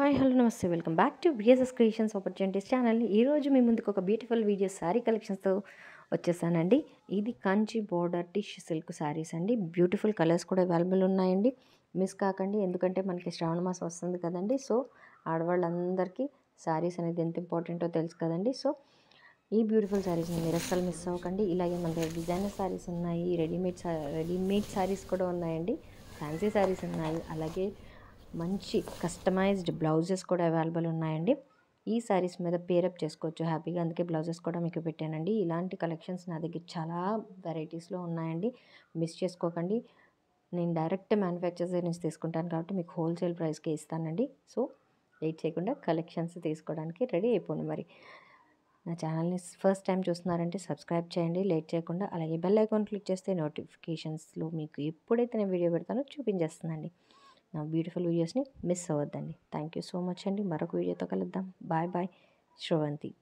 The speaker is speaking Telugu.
హాయ్ హలో నమస్తే welcome back to BSS creations opportunities channel ఈరోజు మీ ముందుకు ఒక బ్యూటిఫుల్ వీడియో శారీ కలెక్షన్స్తో వచ్చేసానండి ఇది Kanchi border tissue silk saris అండి బ్యూటిఫుల్ కలర్స్ కూడా అవైలబుల్ ఉన్నాయండి మిస్ కాకండి ఎందుకంటే మనకి శ్రావణ మాసం వస్తుంది కదండి సో ఆడవాళ్ళందరికీ శారీస్ అనేది ఎంత ఇంపార్టెంటో తెలుసు కదండి సో ఈ బ్యూటిఫుల్ శారీస్ని మీరు అస్సలు మిస్ అవ్వకండి ఇలాగే మన దగ్గర డిజైనర్ శారీస్ ఉన్నాయి రెడీమేడ్ రెడీమేడ్ శారీస్ కూడా ఉన్నాయండి ఫ్యాన్సీ శారీస్ ఉన్నాయి అలాగే మంచి కస్టమైజ్డ్ బ్లౌజెస్ కూడా అవైలబుల్ ఉన్నాయండి ఈ శారీస్ మీద పేరప్ చేసుకోవచ్చు హ్యాపీగా అందుకే బ్లౌజెస్ కూడా మీకు పెట్టానండి ఇలాంటి కలెక్షన్స్ నా దగ్గర చాలా వెరైటీస్లో ఉన్నాయండి మిస్ చేసుకోకండి నేను డైరెక్ట్ మ్యానుఫ్యాక్చర్ నుంచి తీసుకుంటాను కాబట్టి మీకు హోల్సేల్ ప్రైస్కే ఇస్తానండి సో వెయిట్ చేయకుండా కలెక్షన్స్ తీసుకోవడానికి రెడీ అయిపోండి మరి నా ఛానల్ని ఫస్ట్ టైం చూస్తున్నారంటే సబ్స్క్రైబ్ చేయండి లేట్ చేయకుండా అలాగే బెల్ ఐకాన్ క్లిక్ చేస్తే నోటిఫికేషన్స్లో మీకు ఎప్పుడైతే నేను వీడియో పెడతానో చూపించేస్తుందండి నా బ్యూటిఫుల్ వీడియోస్ని మిస్ అవ్వద్దండి థ్యాంక్ యూ సో మచ్ అండి మరొక వీడియోతో కలుద్దాం బాయ్ బాయ్ శ్రవంతి